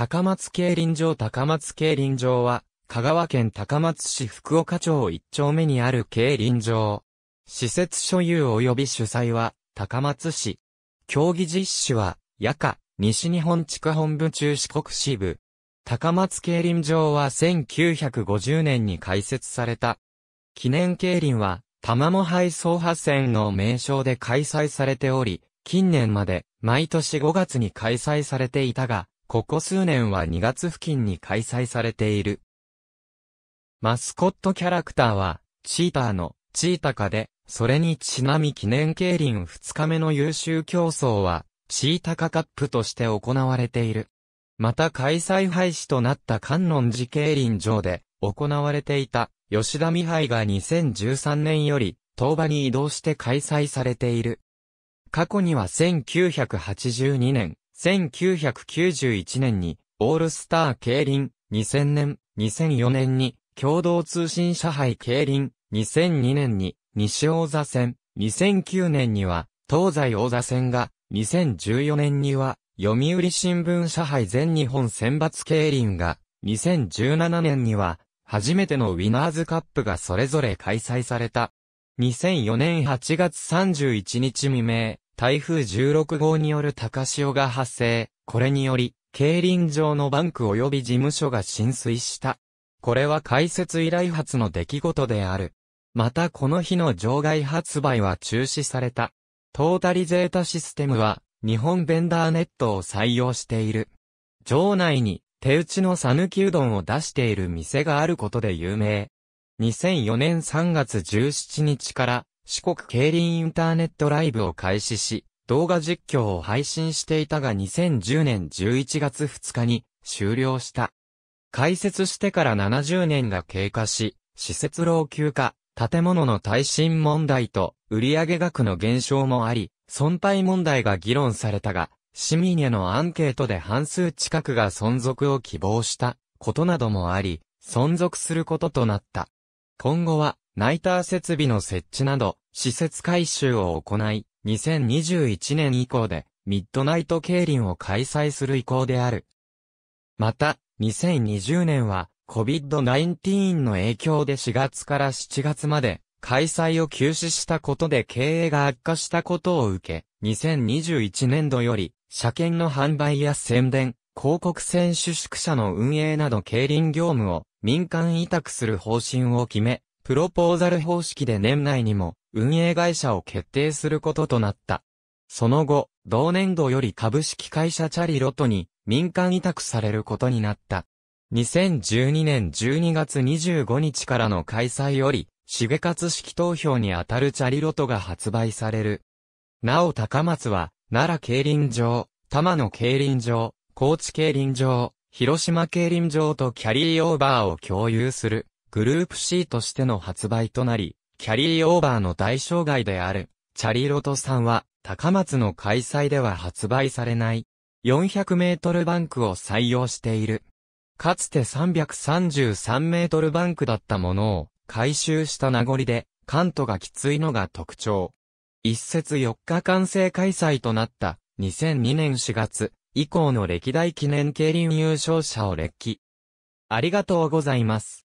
高松競輪場高松競輪場は、香川県高松市福岡町一丁目にある競輪場。施設所有及び主催は、高松市。競技実施は、夜間、西日本地区本部中四国支部。高松競輪場は1950年に開設された。記念競輪は、玉も配送派戦の名称で開催されており、近年まで毎年5月に開催されていたが、ここ数年は2月付近に開催されている。マスコットキャラクターは、チーターの、チータカで、それにちなみ記念競輪2日目の優秀競争は、チータカカップとして行われている。また開催廃止となった観音寺競輪場で、行われていた、吉田美杯が2013年より、当場に移動して開催されている。過去には1982年、1991年に、オールスター競輪、2000年、2004年に、共同通信社杯競輪、2002年に、西王座戦、2009年には、東西王座戦が、2014年には、読売新聞社杯全日本選抜競輪が、2017年には、初めてのウィナーズカップがそれぞれ開催された。2004年8月31日未明、台風16号による高潮が発生。これにより、競輪場のバンク及び事務所が浸水した。これは解説以来初の出来事である。またこの日の場外発売は中止された。トータリゼータシステムは、日本ベンダーネットを採用している。場内に、手打ちの讃岐うどんを出している店があることで有名。2004年3月17日から四国競輪インターネットライブを開始し、動画実況を配信していたが2010年11月2日に終了した。開設してから70年が経過し、施設老朽化、建物の耐震問題と売上額の減少もあり、損廃問題が議論されたが、市民へのアンケートで半数近くが存続を希望したことなどもあり、存続することとなった。今後はナイター設備の設置など、施設改修を行い、2021年以降で、ミッドナイト競輪を開催する意向である。また、2020年は、COVID-19 の影響で4月から7月まで、開催を休止したことで経営が悪化したことを受け、2021年度より、車検の販売や宣伝、広告選手宿舎の運営など競輪業務を民間委託する方針を決め、プロポーザル方式で年内にも運営会社を決定することとなった。その後、同年度より株式会社チャリロトに民間委託されることになった。2012年12月25日からの開催より、重活式投票にあたるチャリロトが発売される。なお高松は、奈良競輪場、玉野競輪場、高知競輪場、広島競輪場とキャリーオーバーを共有する。グループ C としての発売となり、キャリーオーバーの大障外である、チャリロトさんは、高松の開催では発売されない、400メートルバンクを採用している。かつて333メートルバンクだったものを、回収した名残で、関東がきついのが特徴。一節4日完成開催となった2002年4月以降の歴代記念競輪優勝者を歴記。ありがとうございます。